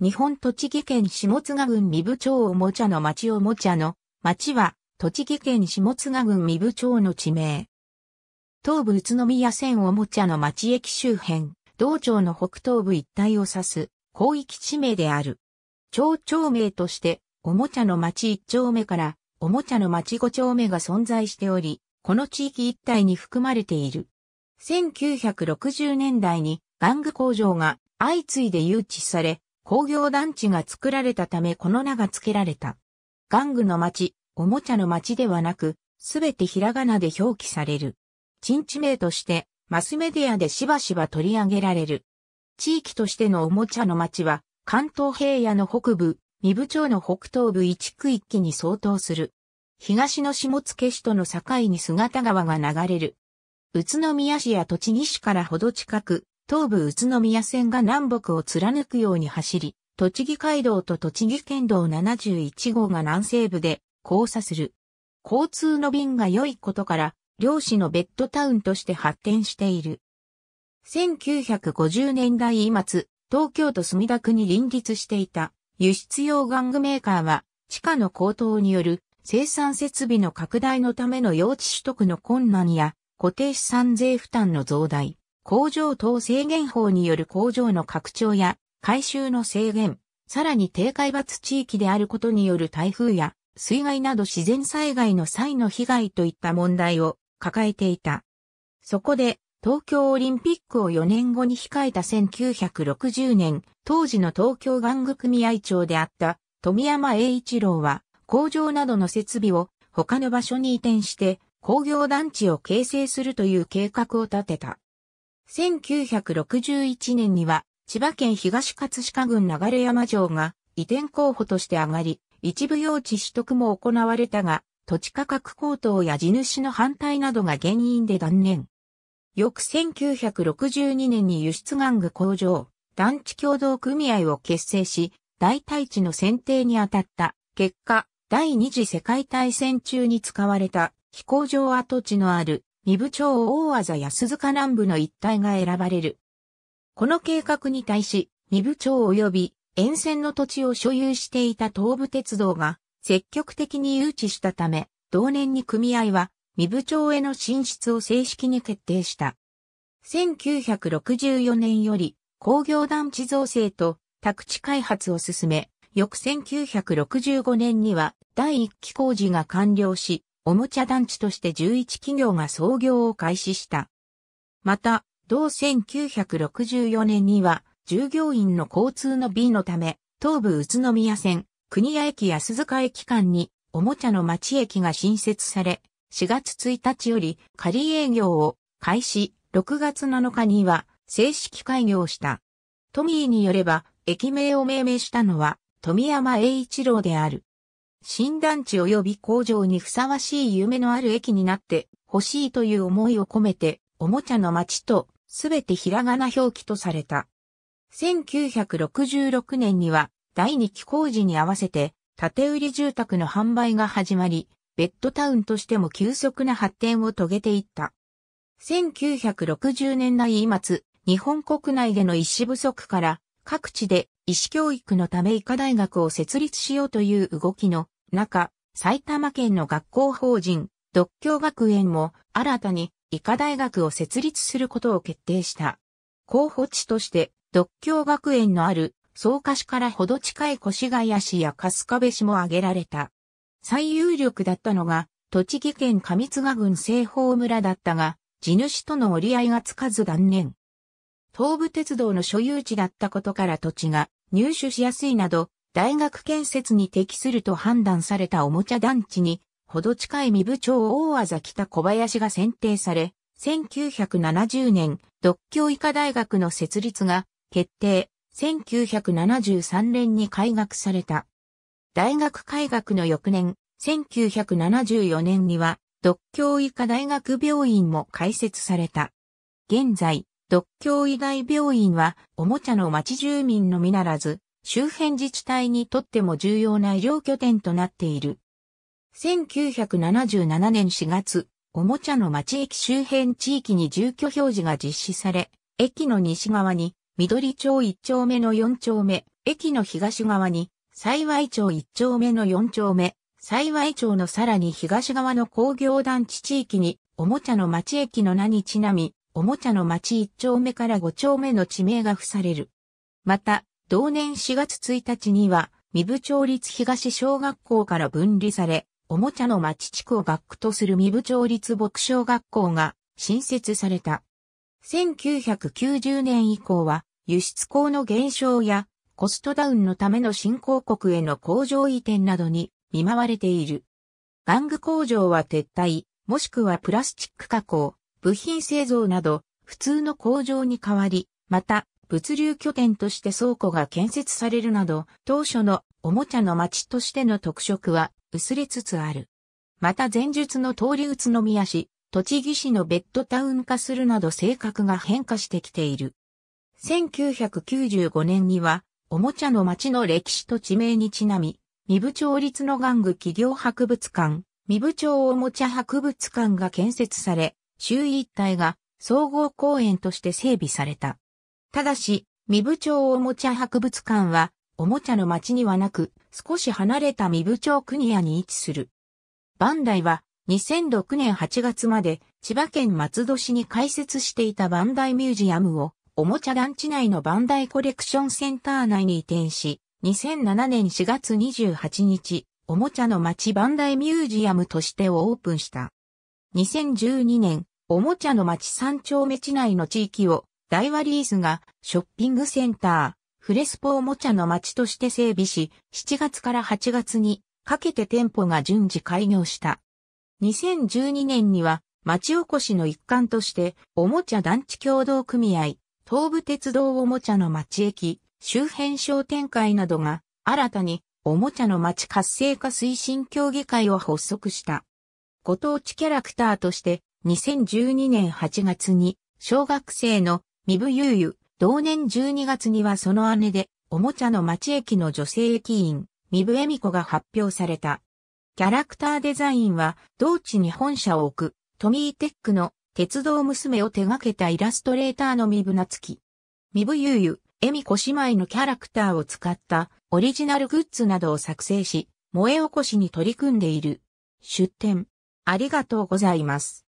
日本栃木県下津賀郡三部町おもちゃの町おもちゃの町は栃木県下津賀郡三部町の地名。東部宇都宮線おもちゃの町駅周辺、道町の北東部一帯を指す広域地名である。町町名としておもちゃの町一丁目からおもちゃの町五丁目が存在しており、この地域一帯に含まれている。1960年代に玩具工場が相次いで誘致され、工業団地が作られたためこの名が付けられた。玩具の町、おもちゃの町ではなく、すべてひらがなで表記される。陳地名として、マスメディアでしばしば取り上げられる。地域としてのおもちゃの町は、関東平野の北部、三部町の北東部一区一気に相当する。東の下野市との境に姿川が流れる。宇都宮市や土地西からほど近く、東武宇都宮線が南北を貫くように走り、栃木街道と栃木県道71号が南西部で交差する。交通の便が良いことから、漁師のベッドタウンとして発展している。1950年代末、東京都墨田区に隣立していた輸出用玩具メーカーは、地価の高騰による生産設備の拡大のための用地取得の困難や固定資産税負担の増大、工場等制限法による工場の拡張や改修の制限、さらに低海抜地域であることによる台風や水害など自然災害の際の被害といった問題を抱えていた。そこで、東京オリンピックを4年後に控えた1960年、当時の東京玩具組合長であった富山栄一郎は、工場などの設備を他の場所に移転して工業団地を形成するという計画を立てた。1961年には、千葉県東葛飾郡流山城が移転候補として上がり、一部用地取得も行われたが、土地価格高騰や地主の反対などが原因で断念。翌1962年に輸出玩具工場、団地協同組合を結成し、大体地の選定に当たった。結果、第二次世界大戦中に使われた飛行場跡地のある二部町大技安塚南部の一帯が選ばれる。この計画に対し、二部町及び沿線の土地を所有していた東武鉄道が積極的に誘致したため、同年に組合は二部町への進出を正式に決定した。1964年より工業団地造成と宅地開発を進め、翌1965年には第1期工事が完了し、おもちゃ団地として11企業が創業を開始した。また、同1964年には、従業員の交通の便のため、東武宇都宮線、国谷駅や鈴鹿駅間に、おもちゃの町駅が新設され、4月1日より仮営業を開始、6月7日には正式開業した。トミーによれば、駅名を命名したのは、富山栄一郎である。新団地及び工場にふさわしい夢のある駅になって欲しいという思いを込めて、おもちゃの街とすべてひらがな表記とされた。1966年には第2期工事に合わせて建売住宅の販売が始まり、ベッドタウンとしても急速な発展を遂げていった。1960年代末、日本国内での医師不足から各地で医師教育のため医科大学を設立しようという動きの中、埼玉県の学校法人、独協学園も新たに医科大学を設立することを決定した。候補地として、独協学園のある草加市からほど近い越谷市や春日部市も挙げられた。最有力だったのが、栃木県上津賀郡西方村だったが、地主との折り合いがつかず断念。東武鉄道の所有地だったことから土地が入手しやすいなど、大学建設に適すると判断されたおもちゃ団地に、ほど近い身部長大技北小林が選定され、1970年、独協医科大学の設立が決定、1973年に開学された。大学開学の翌年、1974年には、独協医科大学病院も開設された。現在、独協医大病院は、おもちゃの町住民のみならず、周辺自治体にとっても重要な医療拠点となっている。1977年4月、おもちゃの町駅周辺地域に住居表示が実施され、駅の西側に、緑町1丁目の4丁目、駅の東側に、幸町1丁目の4丁目、幸町のさらに東側の工業団地地域に、おもちゃの町駅の名にちなみ、おもちゃの町1丁目から5丁目の地名が付される。また、同年4月1日には、三部町立東小学校から分離され、おもちゃの町地区を学区とする三部町立牧小学校が新設された。1990年以降は、輸出口の減少や、コストダウンのための新興国への工場移転などに見舞われている。玩具工場は撤退、もしくはプラスチック加工、部品製造など、普通の工場に変わり、また、物流拠点として倉庫が建設されるなど、当初のおもちゃの町としての特色は薄れつつある。また前述の通り宇都宮市、栃木市のベッドタウン化するなど性格が変化してきている。1995年には、おもちゃの町の歴史と地名にちなみ、三部町立の玩具企業博物館、三部町おもちゃ博物館が建設され、周囲一帯が総合公園として整備された。ただし、三部町おもちゃ博物館は、おもちゃの町にはなく、少し離れた三部町国屋に位置する。バンダイは、2006年8月まで、千葉県松戸市に開設していたバンダイミュージアムを、おもちゃ団地内のバンダイコレクションセンター内に移転し、2007年4月28日、おもちゃの街バンダイミュージアムとしてオープンした。2012年おもちゃの町三丁目地内の地域を、ダイワリースがショッピングセンター、フレスポおもちゃの町として整備し、7月から8月にかけて店舗が順次開業した。2012年には町おこしの一環として、おもちゃ団地協同組合、東武鉄道おもちゃの町駅、周辺商店会などが、新たにおもちゃの町活性化推進協議会を発足した。ご当地キャラクターとして、2012年8月に小学生のブ・ユーユ、同年12月にはその姉で、おもちゃの町駅の女性駅員、ミブエミコが発表された。キャラクターデザインは、同地に本社を置く、トミーテックの鉄道娘を手掛けたイラストレーターの三部夏ミブ・ユーユ、エミコ姉妹のキャラクターを使ったオリジナルグッズなどを作成し、燃え起こしに取り組んでいる。出展。ありがとうございます。